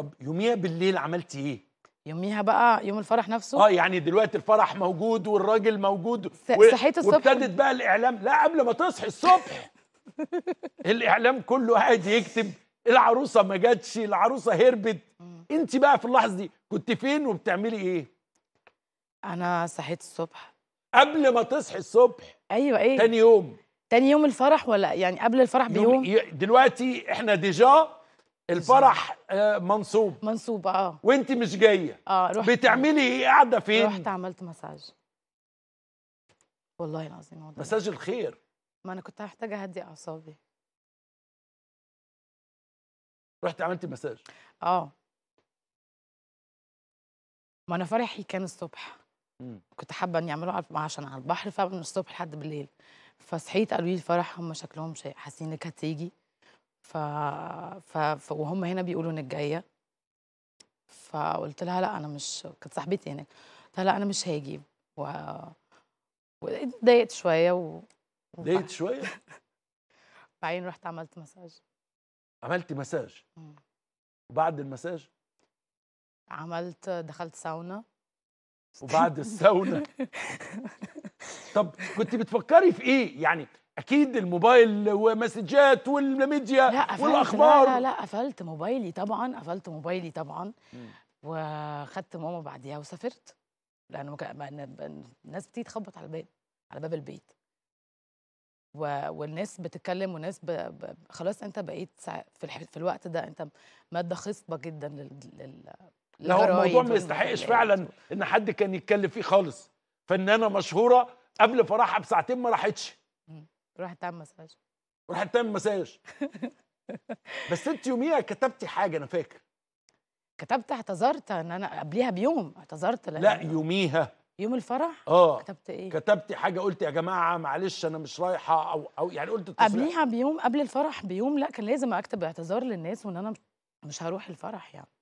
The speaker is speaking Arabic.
طب يوميها بالليل عملتي ايه يوميها بقى يوم الفرح نفسه اه يعني دلوقتي الفرح موجود والراجل موجود صحيت الصبح وابتدت بقى الاعلام لا قبل ما تصحي الصبح الاعلام كله قاعد يكتب العروسه ما جاتش العروسه هربت انت بقى في اللحظه دي كنت فين وبتعملي ايه انا صحيت الصبح قبل ما تصحي الصبح ايوه ايه تاني يوم تاني يوم الفرح ولا يعني قبل الفرح بيوم دلوقتي احنا ديجا الفرح آه، منصوب منصوب اه وانت مش جايه اه رحت بتعملي ايه قاعده فين رحت عملت مساج والله العظيم مساج الخير ما انا كنت هحتاج اهدي اعصابي رحت عملتي مساج اه ما انا فرحي كان الصبح مم. كنت حابه ان يعملوا عشان على البحر فمن الصبح لحد بالليل فصحيت قالوا لي الفرح هم شكلهم حاسين انك هتيجي ف... ف... ف... وهم هنا بيقولوا انك جايه فقلت لها لا انا مش كانت صاحبتي هناك قلت لها لا انا مش هاجي و وضايقت شويه و ضايقت شويه بعدين رحت عملت مساج عملتي مساج وبعد المساج عملت دخلت ساونا وبعد الساونا طب كنت بتفكري في ايه يعني اكيد الموبايل ومسجات والميديا لا والاخبار لا, لا لا قفلت موبايلي طبعا قفلت موبايلي طبعا وخدت ماما بعديها وسافرت لانه الناس بتيجي تخبط على الباب على باب البيت و... والناس بتتكلم وناس ب... ب... خلاص انت بقيت سع... في, الح... في الوقت ده انت ماده خصبه جدا لل, لل... لا هو الموضوع ما يستحقش فعلا ان حد كان يتكلم فيه خالص فنانه مشهوره قبل فرحها بساعتين ما راحتش روح تعمل مساج روح تعمل مساج بس انت يوميها كتبتي حاجه انا فاكر كتبت اعتذرت ان انا قبليها بيوم اعتذرت لا يوميها يوم الفرح اه كتبت ايه كتبتي حاجه قلت يا جماعه معلش انا مش رايحه او او يعني قلت قبليها بيوم قبل الفرح بيوم لا كان لازم اكتب اعتذار للناس وان انا مش هروح الفرح يعني